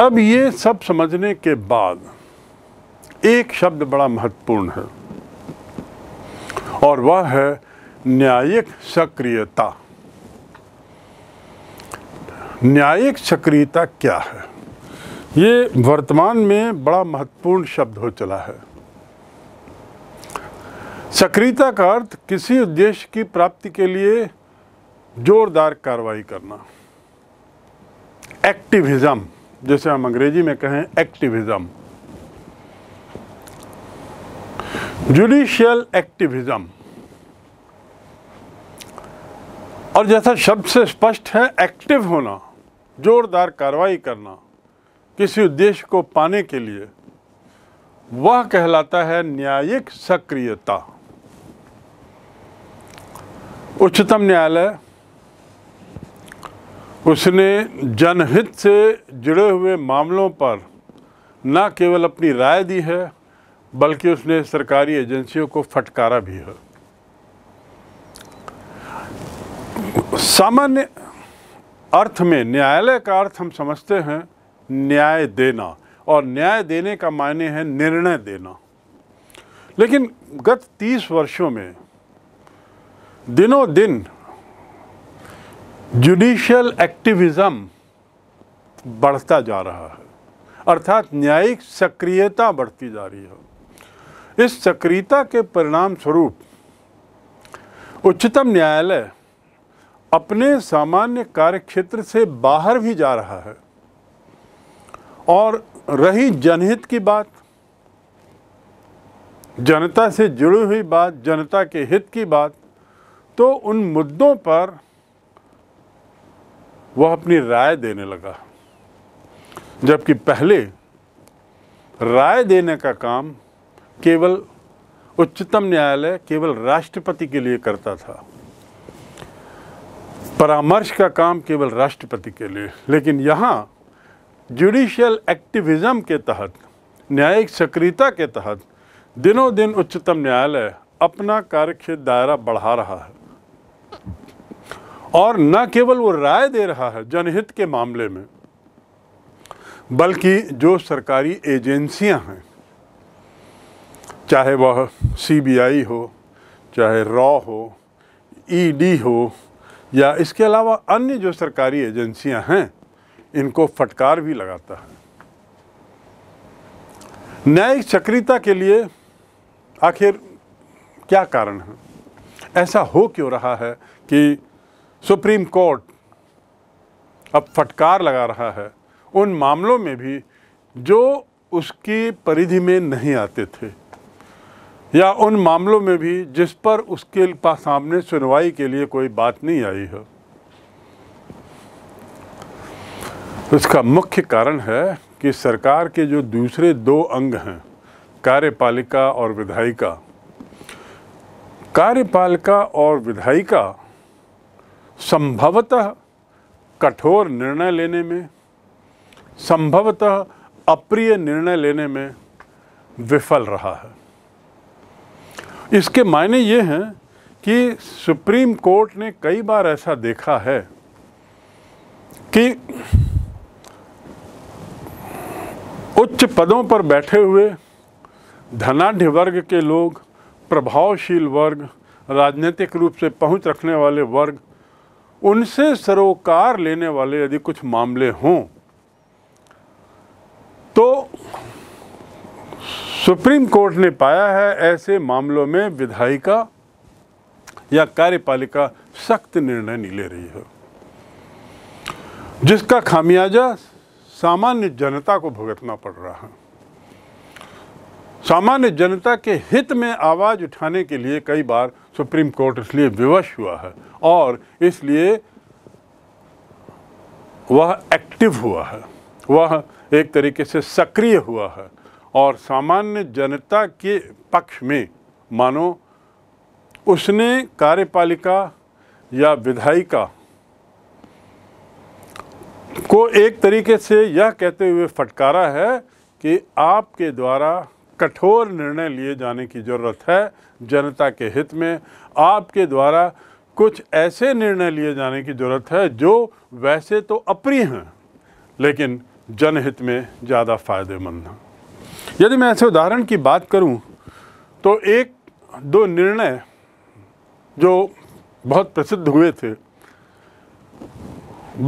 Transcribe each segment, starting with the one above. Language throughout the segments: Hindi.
अब ये सब समझने के बाद एक शब्द बड़ा महत्वपूर्ण है और वह है न्यायिक सक्रियता न्यायिक सक्रियता क्या है ये वर्तमान में बड़ा महत्वपूर्ण शब्द हो चला है सक्रियता का अर्थ किसी उद्देश्य की प्राप्ति के लिए जोरदार कार्रवाई करना एक्टिविज्म जैसे हम अंग्रेजी में कहें एक्टिविज्म जुडिशियल एक्टिविज्म और जैसा शब्द से स्पष्ट है एक्टिव होना जोरदार कार्रवाई करना किसी उद्देश्य को पाने के लिए वह कहलाता है न्यायिक सक्रियता उच्चतम न्यायालय उसने जनहित से जुड़े हुए मामलों पर न केवल अपनी राय दी है बल्कि उसने सरकारी एजेंसियों को फटकारा भी है सामान्य अर्थ में न्यायालय का अर्थ हम समझते हैं न्याय देना और न्याय देने का मायने है निर्णय देना लेकिन गत तीस वर्षों में दिनों दिन जुडिशियल एक्टिविज़म बढ़ता जा रहा है अर्थात न्यायिक सक्रियता बढ़ती जा रही है इस सक्रियता के परिणाम स्वरूप उच्चतम न्यायालय अपने सामान्य कार्य क्षेत्र से बाहर भी जा रहा है और रही जनहित की बात जनता से जुड़ी हुई बात जनता के हित की बात तो उन मुद्दों पर वह अपनी राय देने लगा जबकि पहले राय देने का काम केवल उच्चतम न्यायालय केवल राष्ट्रपति के लिए करता था परामर्श का काम केवल राष्ट्रपति के लिए लेकिन यहाँ जुडिशियल एक्टिविज्म के तहत न्यायिक सक्रियता के तहत दिनों दिन उच्चतम न्यायालय अपना कार्यक्षेत्र दायरा बढ़ा रहा है और न केवल वो राय दे रहा है जनहित के मामले में बल्कि जो सरकारी एजेंसियां हैं चाहे वह सीबीआई हो चाहे रॉ हो ईडी e हो या इसके अलावा अन्य जो सरकारी एजेंसियां हैं इनको फटकार भी लगाता है न्यायिक सक्रियता के लिए आखिर क्या कारण है ऐसा हो क्यों रहा है कि सुप्रीम कोर्ट अब फटकार लगा रहा है उन मामलों में भी जो उसकी परिधि में नहीं आते थे या उन मामलों में भी जिस पर उसके पास सामने सुनवाई के लिए कोई बात नहीं आई हो उसका मुख्य कारण है कि सरकार के जो दूसरे दो अंग हैं कार्यपालिका और विधायिका कार्यपालिका और विधायिका संभवतः कठोर निर्णय लेने में संभवतः अप्रिय निर्णय लेने में विफल रहा है इसके मायने ये हैं कि सुप्रीम कोर्ट ने कई बार ऐसा देखा है कि उच्च पदों पर बैठे हुए धनाढ़ वर्ग के लोग प्रभावशील वर्ग राजनीतिक रूप से पहुंच रखने वाले वर्ग उनसे सरोकार लेने वाले यदि कुछ मामले हों तो सुप्रीम कोर्ट ने पाया है ऐसे मामलों में विधायिका या कार्यपालिका सख्त निर्णय नहीं ले रही है जिसका खामियाजा सामान्य जनता को भुगतना पड़ रहा है सामान्य जनता के हित में आवाज़ उठाने के लिए कई बार सुप्रीम कोर्ट इसलिए विवश हुआ है और इसलिए वह एक्टिव हुआ है वह एक तरीके से सक्रिय हुआ है और सामान्य जनता के पक्ष में मानो उसने कार्यपालिका या विधायिका को एक तरीके से यह कहते हुए फटकारा है कि आपके द्वारा कठोर निर्णय लिए जाने की ज़रूरत है जनता के हित में आपके द्वारा कुछ ऐसे निर्णय लिए जाने की ज़रूरत है जो वैसे तो अप्रिय हैं लेकिन जनहित में ज़्यादा फ़ायदेमंद हैं यदि मैं ऐसे उदाहरण की बात करूं तो एक दो निर्णय जो बहुत प्रसिद्ध हुए थे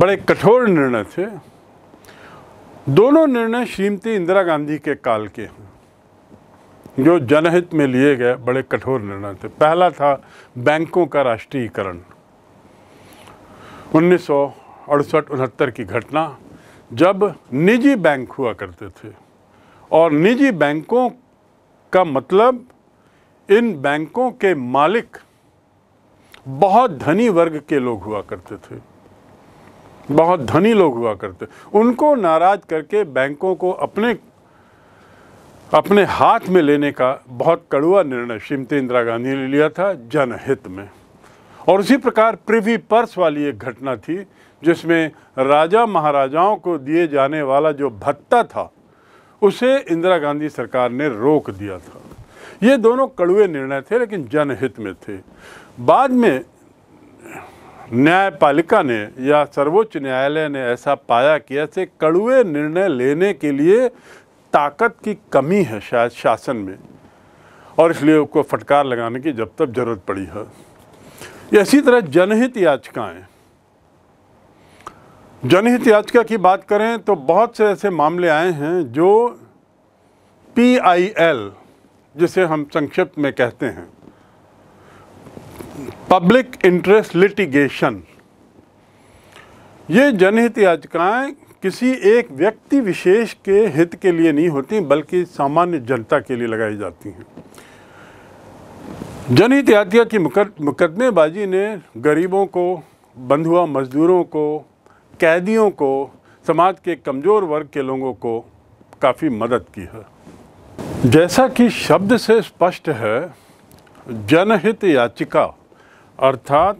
बड़े कठोर निर्णय थे दोनों निर्णय श्रीमती इंदिरा गांधी के काल के हैं जो जनहित में लिए गए बड़े कठोर निर्णय थे पहला था बैंकों का राष्ट्रीयकरण उन्नीस सौ अड़सठ उनहत्तर की घटना जब निजी बैंक हुआ करते थे और निजी बैंकों का मतलब इन बैंकों के मालिक बहुत धनी वर्ग के लोग हुआ करते थे बहुत धनी लोग हुआ करते उनको नाराज करके बैंकों को अपने अपने हाथ में लेने का बहुत कड़वा निर्णय श्रीमती इंदिरा गांधी ने लिया था जनहित में और उसी प्रकार प्रिवी पर्स वाली एक घटना थी जिसमें राजा महाराजाओं को दिए जाने वाला जो भत्ता था उसे इंदिरा गांधी सरकार ने रोक दिया था ये दोनों कड़वे निर्णय थे लेकिन जनहित में थे बाद में न्यायपालिका ने या सर्वोच्च न्यायालय ने ऐसा पाया कि ऐसे कड़वे निर्णय लेने के लिए ताकत की कमी है शायद शासन में और इसलिए उसको फटकार लगाने की जब तक जरूरत पड़ी है इसी तरह जनहित याचिकाएं जनहित याचिका की बात करें तो बहुत से ऐसे मामले आए हैं जो पीआईएल जिसे हम संक्षिप्त में कहते हैं पब्लिक इंटरेस्ट लिटिगेशन ये जनहित याचिकाएं किसी एक व्यक्ति विशेष के हित के लिए नहीं होती बल्कि सामान्य जनता के लिए लगाई जाती हैं जनहित यात्रा की मुकदमेबाजी ने गरीबों को बंधुआ मजदूरों को कैदियों को समाज के कमज़ोर वर्ग के लोगों को काफ़ी मदद की है जैसा कि शब्द से स्पष्ट है जनहित याचिका अर्थात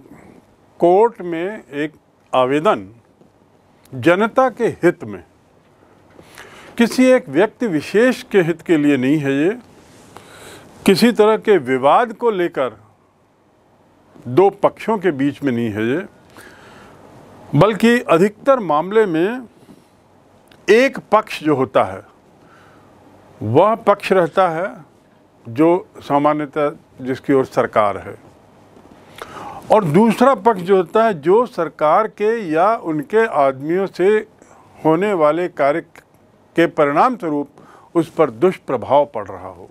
कोर्ट में एक आवेदन जनता के हित में किसी एक व्यक्ति विशेष के हित के लिए नहीं है ये किसी तरह के विवाद को लेकर दो पक्षों के बीच में नहीं है ये बल्कि अधिकतर मामले में एक पक्ष जो होता है वह पक्ष रहता है जो सामान्यतः जिसकी ओर सरकार है और दूसरा पक्ष जो होता है जो सरकार के या उनके आदमियों से होने वाले कार्य के परिणाम स्वरूप उस पर दुष्प्रभाव पड़ रहा हो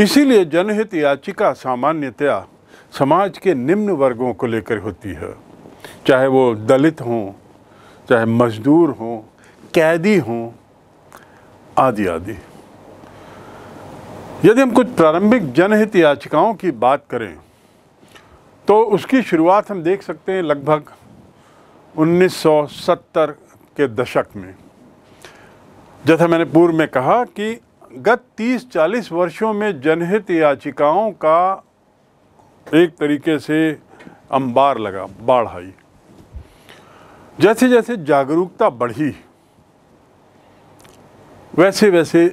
इसीलिए जनहित याचिका सामान्यतया समाज के निम्न वर्गों को लेकर होती है चाहे वो दलित हों चाहे मजदूर हों कैदी हों आदि आदि यदि हम कुछ प्रारंभिक जनहित याचिकाओं की बात करें तो उसकी शुरुआत हम देख सकते हैं लगभग 1970 के दशक में जैसा मैंने पूर्व में कहा कि गत 30-40 वर्षों में जनहित याचिकाओं का एक तरीके से अंबार लगा बाढ़ आई जैसे जैसे जागरूकता बढ़ी वैसे वैसे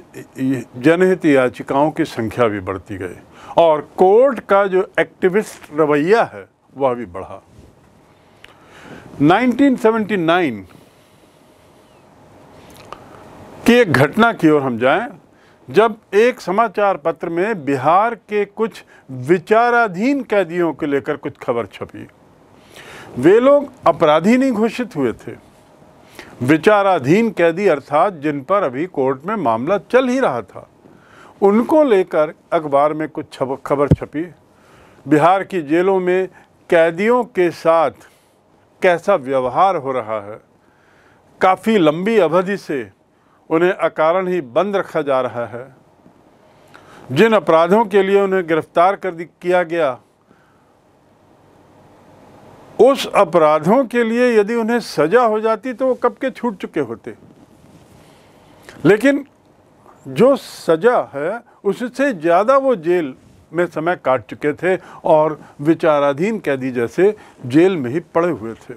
जनहित याचिकाओं की संख्या भी बढ़ती गई और कोर्ट का जो एक्टिविस्ट रवैया है वह भी बढ़ा 1979 की एक घटना की ओर हम जाएं जब एक समाचार पत्र में बिहार के कुछ विचाराधीन कैदियों को लेकर कुछ खबर छपी वे लोग अपराधी नहीं घोषित हुए थे विचाराधीन कैदी अर्थात जिन पर अभी कोर्ट में मामला चल ही रहा था उनको लेकर अखबार में कुछ खबर छपी बिहार की जेलों में कैदियों के साथ कैसा व्यवहार हो रहा है काफ़ी लंबी अवधि से उन्हें अकारण ही बंद रखा जा रहा है जिन अपराधों के लिए उन्हें गिरफ्तार कर किया गया उस अपराधों के लिए यदि उन्हें सजा हो जाती तो वो कब के छूट चुके होते लेकिन जो सजा है उससे ज़्यादा वो जेल में समय काट चुके थे और विचाराधीन कैदी जैसे जेल में ही पड़े हुए थे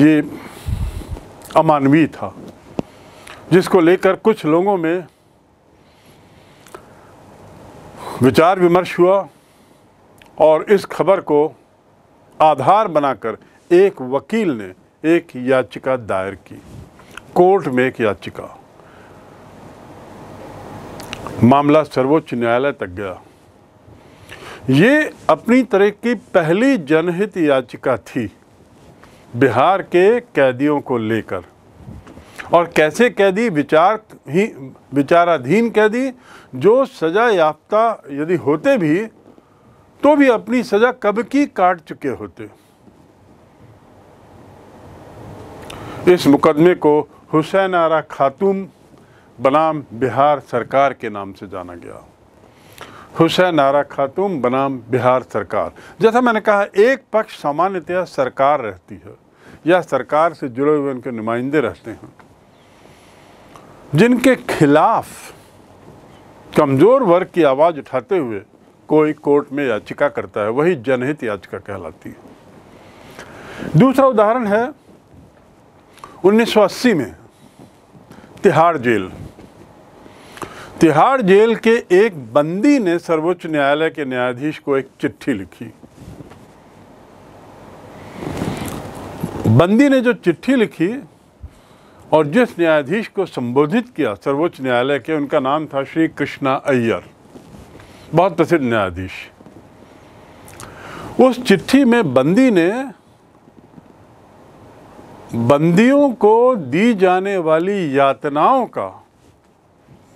ये अमानवीय था जिसको लेकर कुछ लोगों में विचार विमर्श हुआ और इस खबर को आधार बनाकर एक वकील ने एक याचिका दायर की कोर्ट में एक याचिका मामला सर्वोच्च न्यायालय तक गया ये अपनी तरह की पहली जनहित याचिका थी बिहार के कैदियों को लेकर और कैसे कैदी विचार ही विचाराधीन कैदी जो सज़ा याफ्ता यदि होते भी तो भी अपनी सज़ा कब की काट चुके होते इस मुकदमे को हुसैन आरा खातून बनाम बिहार सरकार के नाम से जाना गया हुसैन नारा खातुम बनाम बिहार सरकार जैसा मैंने कहा एक पक्ष सामान्यतया सरकार रहती है या सरकार से जुड़े हुए उनके नुमाइंदे रहते हैं जिनके खिलाफ कमज़ोर वर्ग की आवाज़ उठाते हुए कोई कोर्ट में याचिका करता है वही जनहित याचिका कहलाती है दूसरा उदाहरण है 1980 में तिहाड़ जेल तिहाड़ जेल के एक बंदी ने सर्वोच्च न्यायालय के न्यायाधीश को एक चिट्ठी लिखी बंदी ने जो चिट्ठी लिखी और जिस न्यायाधीश को संबोधित किया सर्वोच्च न्यायालय के उनका नाम था श्री कृष्णा अय्यर बहुत प्रसिद्ध न्यायाधीश उस चिट्ठी में बंदी ने बंदियों को दी जाने वाली यातनाओं का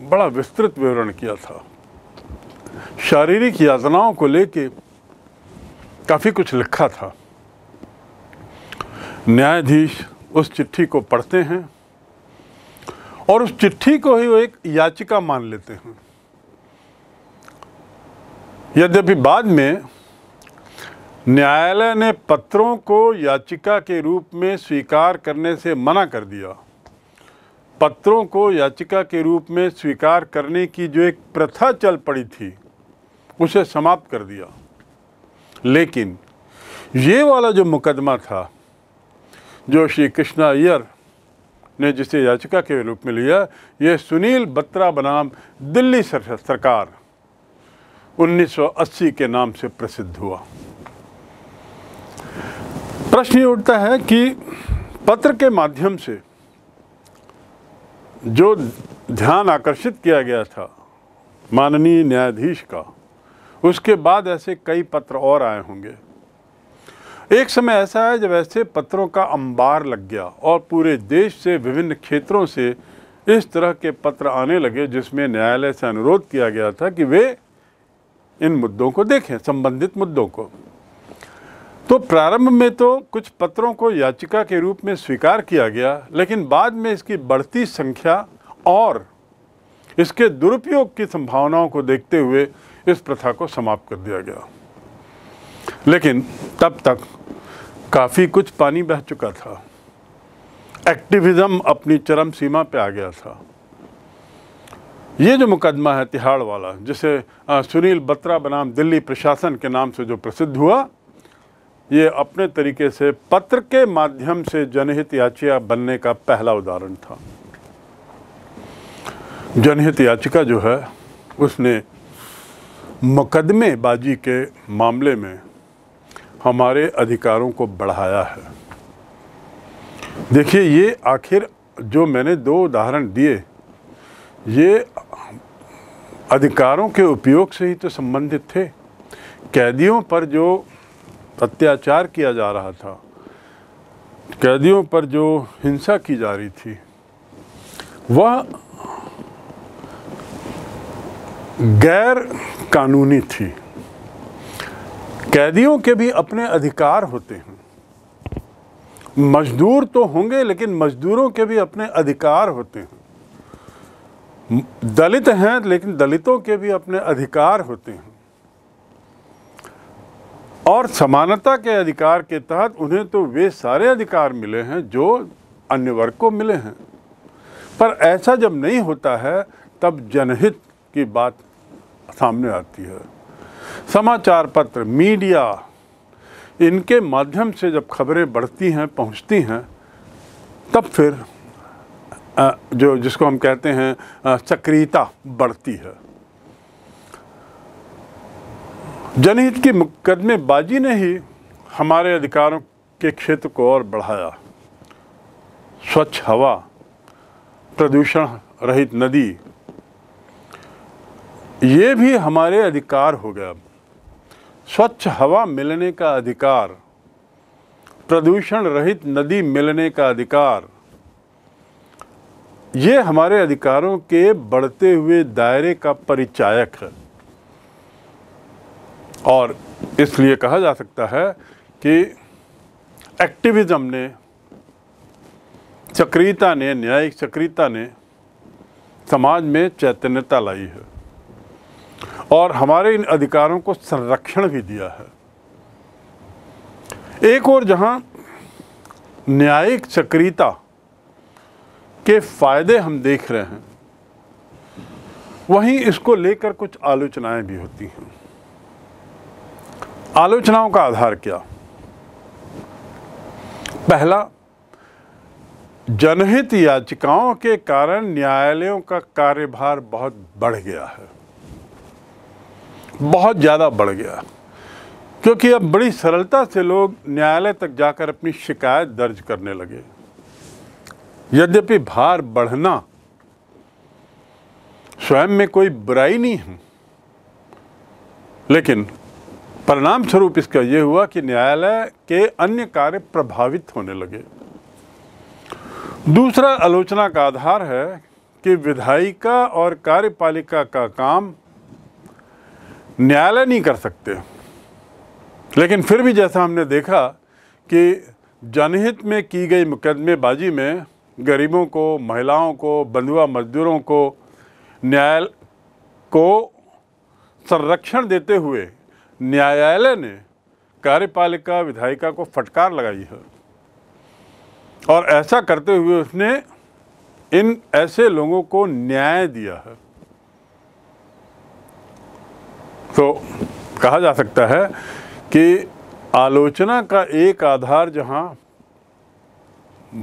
बड़ा विस्तृत विवरण किया था शारीरिक यातनाओं को लेके काफ़ी कुछ लिखा था न्यायाधीश उस चिट्ठी को पढ़ते हैं और उस चिट्ठी को ही वो एक याचिका मान लेते हैं यद्यपि बाद में न्यायालय ने पत्रों को याचिका के रूप में स्वीकार करने से मना कर दिया पत्रों को याचिका के रूप में स्वीकार करने की जो एक प्रथा चल पड़ी थी उसे समाप्त कर दिया लेकिन ये वाला जो मुकदमा था जो श्री कृष्णा अय्यर ने जिसे याचिका के रूप में लिया ये सुनील बत्रा बनाम दिल्ली सरकार 1980 के नाम से प्रसिद्ध हुआ प्रश्न ये उठता है कि पत्र के माध्यम से जो ध्यान आकर्षित किया गया था माननीय न्यायाधीश का उसके बाद ऐसे कई पत्र और आए होंगे एक समय ऐसा है जब ऐसे पत्रों का अंबार लग गया और पूरे देश से विभिन्न क्षेत्रों से इस तरह के पत्र आने लगे जिसमें न्यायालय से अनुरोध किया गया था कि वे इन मुद्दों को देखें संबंधित मुद्दों को तो प्रारंभ में तो कुछ पत्रों को याचिका के रूप में स्वीकार किया गया लेकिन बाद में इसकी बढ़ती संख्या और इसके दुरुपयोग की संभावनाओं को देखते हुए इस प्रथा को समाप्त कर दिया गया लेकिन तब तक काफ़ी कुछ पानी बह चुका था एक्टिविज़्म अपनी चरम सीमा पे आ गया था ये जो मुकदमा है तिहाड़ वाला जिसे सुनील बत्रा बनाम दिल्ली प्रशासन के नाम से जो प्रसिद्ध हुआ ये अपने तरीके से पत्र के माध्यम से जनहित याचिका बनने का पहला उदाहरण था जनहित याचिका जो है उसने मुकदमेबाजी के मामले में हमारे अधिकारों को बढ़ाया है देखिए ये आखिर जो मैंने दो उदाहरण दिए ये अधिकारों के उपयोग से ही तो संबंधित थे कैदियों पर जो अत्याचार किया जा रहा था कैदियों पर जो हिंसा की जा रही थी वह गैर कानूनी थी कैदियों के भी अपने अधिकार होते हैं मजदूर तो होंगे लेकिन मजदूरों के भी अपने अधिकार होते हैं दलित हैं लेकिन दलितों के भी अपने अधिकार होते हैं और समानता के अधिकार के तहत उन्हें तो वे सारे अधिकार मिले हैं जो अन्य वर्ग को मिले हैं पर ऐसा जब नहीं होता है तब जनहित की बात सामने आती है समाचार पत्र मीडिया इनके माध्यम से जब खबरें बढ़ती हैं पहुंचती हैं तब फिर जो जिसको हम कहते हैं सक्रियता बढ़ती है जनहित की मुकदमेबाजी ने ही हमारे अधिकारों के क्षेत्र को और बढ़ाया स्वच्छ हवा प्रदूषण रहित नदी ये भी हमारे अधिकार हो गया स्वच्छ हवा मिलने का अधिकार प्रदूषण रहित नदी मिलने का अधिकार ये हमारे अधिकारों के बढ़ते हुए दायरे का परिचायक है और इसलिए कहा जा सकता है कि एक्टिविज़म ने चक्रीयता ने न्यायिक सक्रियता ने समाज में चैतन्यता लाई है और हमारे इन अधिकारों को संरक्षण भी दिया है एक और जहां न्यायिक चक्रीयता के फायदे हम देख रहे हैं वहीं इसको लेकर कुछ आलोचनाएं भी होती हैं आलोचनाओं का आधार क्या पहला जनहित याचिकाओं के कारण न्यायालयों का कार्यभार बहुत बढ़ गया है बहुत ज़्यादा बढ़ गया क्योंकि अब बड़ी सरलता से लोग न्यायालय तक जाकर अपनी शिकायत दर्ज करने लगे यद्यपि भार बढ़ना स्वयं में कोई बुराई नहीं है लेकिन परिणाम स्वरूप इसका यह हुआ कि न्यायालय के अन्य कार्य प्रभावित होने लगे दूसरा आलोचना का आधार है कि विधायिका और कार्यपालिका का काम न्यायालय नहीं कर सकते लेकिन फिर भी जैसा हमने देखा कि जनहित में की गई मुकदमेबाजी में गरीबों को महिलाओं को बंधुआ मजदूरों को न्यायालय को संरक्षण देते हुए न्यायालय ने कार्यपालिका विधायिका को फटकार लगाई है और ऐसा करते हुए उसने इन ऐसे लोगों को न्याय दिया है तो कहा जा सकता है कि आलोचना का एक आधार जहां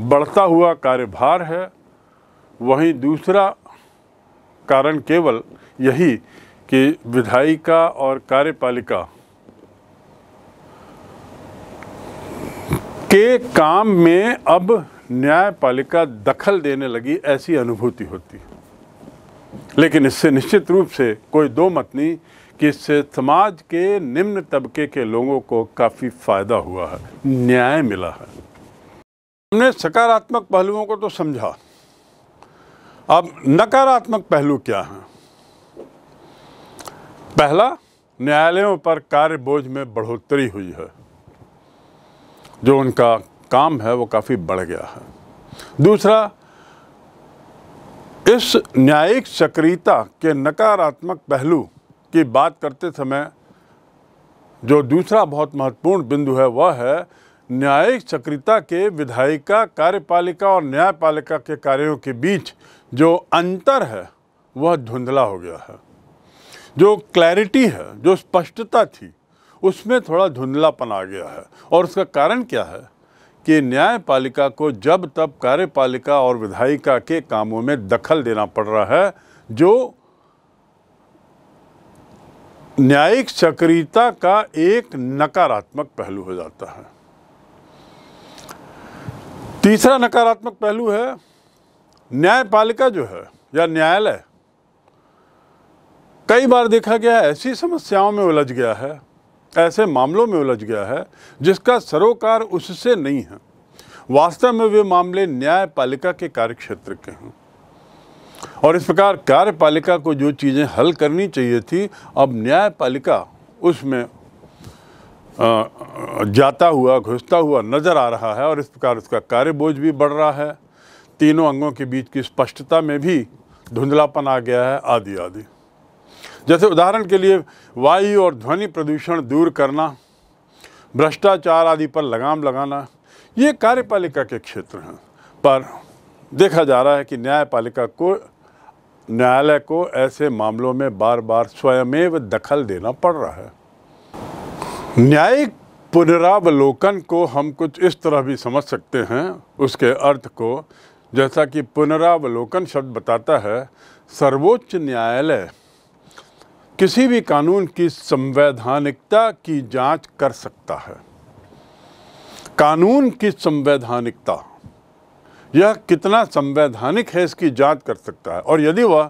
बढ़ता हुआ कार्यभार है वहीं दूसरा कारण केवल यही कि विधायिका और कार्यपालिका के काम में अब न्यायपालिका दखल देने लगी ऐसी अनुभूति होती लेकिन इससे निश्चित रूप से कोई दो मत नहीं कि इससे समाज के निम्न तबके के लोगों को काफ़ी फायदा हुआ है न्याय मिला है हमने सकारात्मक पहलुओं को तो समझा अब नकारात्मक पहलू क्या हैं पहला न्यायालयों पर कार्य बोझ में बढ़ोतरी हुई है जो उनका काम है वो काफ़ी बढ़ गया है दूसरा इस न्यायिक सक्रियता के नकारात्मक पहलू की बात करते समय जो दूसरा बहुत महत्वपूर्ण बिंदु है वह है न्यायिक सक्रियता के विधायिका कार्यपालिका और न्यायपालिका के कार्यों के बीच जो अंतर है वह धुंधला हो गया है जो क्लैरिटी है जो स्पष्टता थी उसमें थोड़ा धुंधलापन आ गया है और उसका कारण क्या है कि न्यायपालिका को जब तब कार्यपालिका और विधायिका के कामों में दखल देना पड़ रहा है जो न्यायिक सक्रियता का एक नकारात्मक पहलू हो जाता है तीसरा नकारात्मक पहलू है न्यायपालिका जो है या न्यायालय कई बार देखा गया ऐसी समस्याओं में उलझ गया है ऐसे मामलों में उलझ गया है जिसका सरोकार उससे नहीं है वास्तव में वे मामले न्यायपालिका के कार्यक्षेत्र के हैं और इस प्रकार कार्यपालिका को जो चीज़ें हल करनी चाहिए थी अब न्यायपालिका उसमें जाता हुआ घुसता हुआ नज़र आ रहा है और इस प्रकार उसका कार्यबोझ भी बढ़ रहा है तीनों अंगों के बीच की स्पष्टता में भी धुंधलापन आ गया है आदि आदि जैसे उदाहरण के लिए वायु और ध्वनि प्रदूषण दूर करना भ्रष्टाचार आदि पर लगाम लगाना ये कार्यपालिका के क्षेत्र हैं पर देखा जा रहा है कि न्यायपालिका को न्यायालय को ऐसे मामलों में बार बार स्वयमेव दखल देना पड़ रहा है न्यायिक पुनरावलोकन को हम कुछ इस तरह भी समझ सकते हैं उसके अर्थ को जैसा कि पुनरावलोकन शब्द बताता है सर्वोच्च न्यायालय किसी भी कानून की संवैधानिकता की जांच कर सकता है कानून की संवैधानिकता यह कितना संवैधानिक है इसकी जांच कर सकता है और यदि वह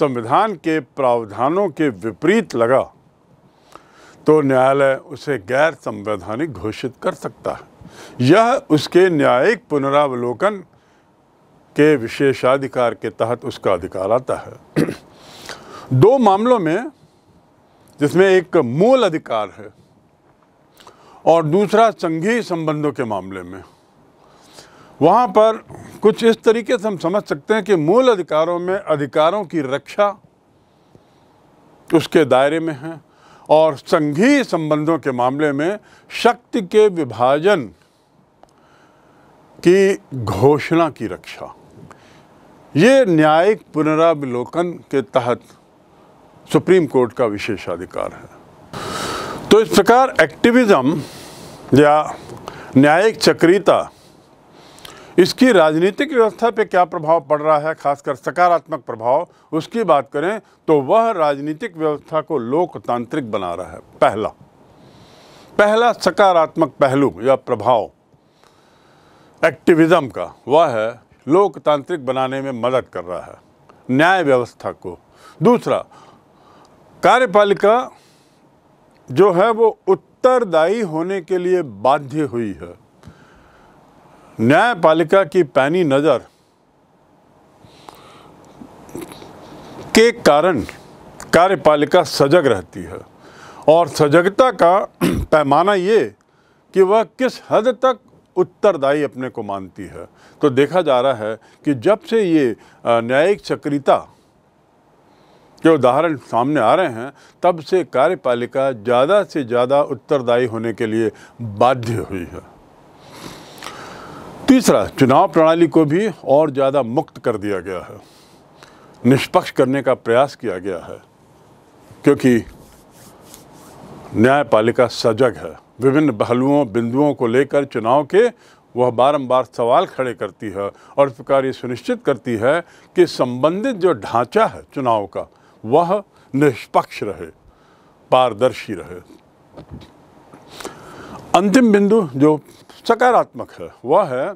संविधान के प्रावधानों के विपरीत लगा तो न्यायालय उसे गैर संवैधानिक घोषित कर सकता है यह उसके न्यायिक पुनरावलोकन के विशेषाधिकार के तहत उसका अधिकार आता है दो मामलों में जिसमें एक मूल अधिकार है और दूसरा संघीय संबंधों के मामले में वहाँ पर कुछ इस तरीके से हम समझ सकते हैं कि मूल अधिकारों में अधिकारों की रक्षा उसके दायरे में है और संघीय संबंधों के मामले में शक्ति के विभाजन की घोषणा की रक्षा ये न्यायिक पुनरावलोकन के तहत सुप्रीम कोर्ट का विशेषाधिकार है तो इस प्रकार एक्टिविज्म या न्यायिक चक्रीता इसकी राजनीतिक व्यवस्था पे क्या प्रभाव पड़ रहा है खासकर सकारात्मक प्रभाव उसकी बात करें तो वह राजनीतिक व्यवस्था को लोकतांत्रिक बना रहा है पहला पहला सकारात्मक पहलू या प्रभाव एक्टिविज्म का वह है लोकतांत्रिक बनाने में मदद कर रहा है न्याय व्यवस्था को दूसरा कार्यपालिका जो है वो उत्तरदायी होने के लिए बाध्य हुई है न्यायपालिका की पैनी नज़र के कारण कार्यपालिका सजग रहती है और सजगता का पैमाना ये कि वह किस हद तक उत्तरदायी अपने को मानती है तो देखा जा रहा है कि जब से ये न्यायिक सक्रियता के उदाहरण सामने आ रहे हैं तब से कार्यपालिका ज़्यादा से ज़्यादा उत्तरदायी होने के लिए बाध्य हुई है तीसरा चुनाव प्रणाली को भी और ज़्यादा मुक्त कर दिया गया है निष्पक्ष करने का प्रयास किया गया है क्योंकि न्यायपालिका सजग है विभिन्न पहलुओं बिंदुओं को लेकर चुनाव के वह बारंबार सवाल खड़े करती है और इस प्रकार ये सुनिश्चित करती है कि संबंधित जो ढांचा है चुनाव का वह निष्पक्ष रहे पारदर्शी रहे अंतिम बिंदु जो सकारात्मक है वह है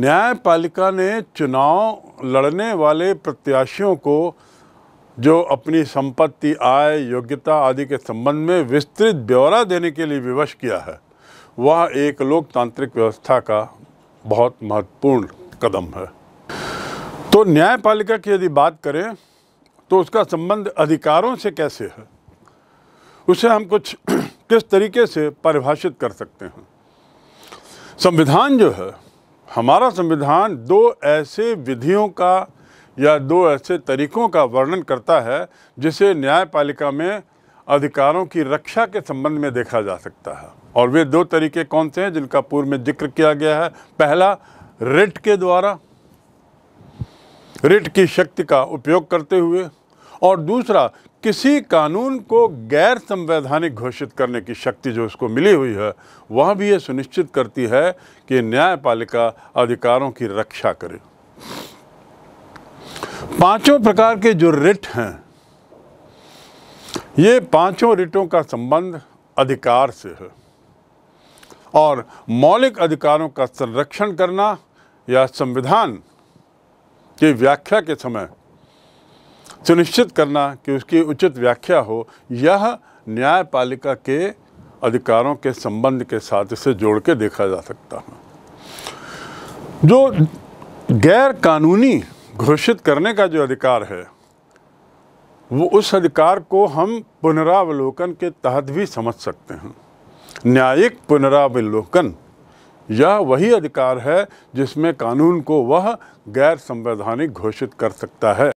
न्यायपालिका ने चुनाव लड़ने वाले प्रत्याशियों को जो अपनी संपत्ति आय योग्यता आदि के संबंध में विस्तृत ब्यौरा देने के लिए विवश किया है वह एक लोकतांत्रिक व्यवस्था का बहुत महत्वपूर्ण कदम है तो न्यायपालिका की यदि बात करें तो उसका संबंध अधिकारों से कैसे है उसे हम कुछ किस तरीके से परिभाषित कर सकते हैं संविधान जो है हमारा संविधान दो ऐसे विधियों का या दो ऐसे तरीकों का वर्णन करता है जिसे न्यायपालिका में अधिकारों की रक्षा के संबंध में देखा जा सकता है और वे दो तरीके कौन से हैं जिनका पूर्व में जिक्र किया गया है पहला रिट के द्वारा रिट की शक्ति का उपयोग करते हुए और दूसरा किसी कानून को गैर संवैधानिक घोषित करने की शक्ति जो उसको मिली हुई है वह भी ये सुनिश्चित करती है कि न्यायपालिका अधिकारों की रक्षा करे पांचों प्रकार के जो रिट हैं ये पांचों रिटों का संबंध अधिकार से है और मौलिक अधिकारों का संरक्षण करना या संविधान की व्याख्या के समय सुनिश्चित करना कि उसकी उचित व्याख्या हो यह न्यायपालिका के अधिकारों के संबंध के साथ इसे जोड़ के देखा जा सकता है जो गैर कानूनी घोषित करने का जो अधिकार है वो उस अधिकार को हम पुनरावलोकन के तहत भी समझ सकते हैं न्यायिक पुनरावलोकन यह वही अधिकार है जिसमें कानून को वह गैर संवैधानिक घोषित कर सकता है